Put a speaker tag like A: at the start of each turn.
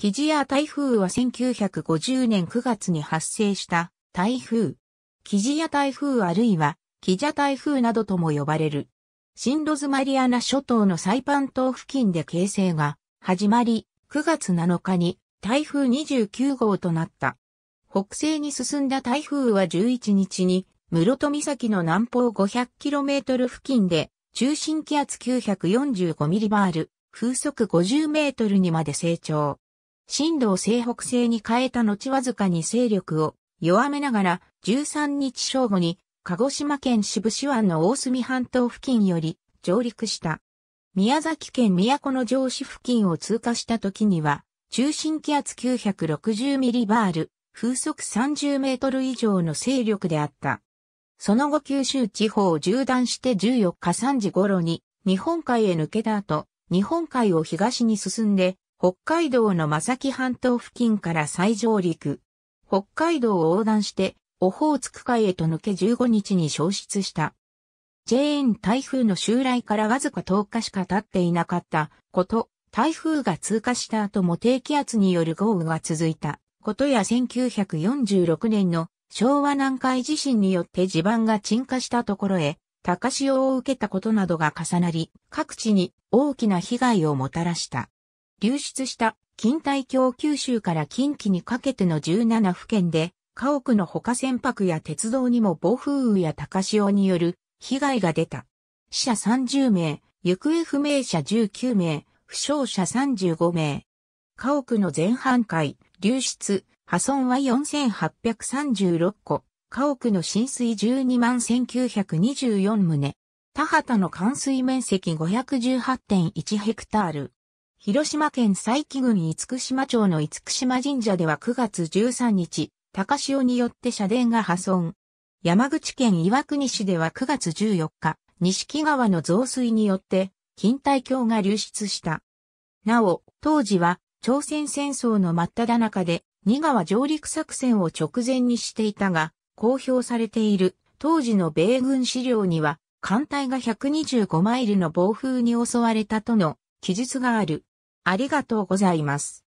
A: キジア台風は1950年9月に発生した台風。キジア台風あるいはキジャ台風などとも呼ばれる。新ロズマリアナ諸島のサイパン島付近で形成が始まり、9月7日に台風29号となった。北西に進んだ台風は11日に室戸岬の南方 500km 付近で中心気圧 945mB、風速 50m にまで成長。震度を西北西に変えた後わずかに勢力を弱めながら13日正午に鹿児島県渋市湾の大隅半島付近より上陸した。宮崎県都城市付近を通過した時には中心気圧960ミリバール、風速30メートル以上の勢力であった。その後九州地方を縦断して14日3時頃に日本海へ抜けた後、日本海を東に進んで北海道の正木半島付近から再上陸。北海道を横断して、オホーツク海へと抜け15日に消失した。JN 台風の襲来からわずか10日しか経っていなかったこと、台風が通過した後も低気圧による豪雨が続いたことや1946年の昭和南海地震によって地盤が沈下したところへ高潮を受けたことなどが重なり、各地に大きな被害をもたらした。流出した近帯京九州から近畿にかけての17府県で、家屋の他船舶や鉄道にも暴風雨や高潮による被害が出た。死者30名、行方不明者19名、負傷者35名。家屋の全半壊、流出、破損は4836戸。家屋の浸水12万1924棟、田畑の冠水面積518.1ヘクタール。広島県佐伯郡厳島町の厳島神社では9月13日、高潮によって社殿が破損。山口県岩国市では9月14日、西木川の増水によって、近帯橋が流出した。なお、当時は、朝鮮戦争の真っ只中で、二川上陸作戦を直前にしていたが、公表されている、当時の米軍資料には、艦隊が125マイルの暴風に襲われたとの記述がある。ありがとうございます。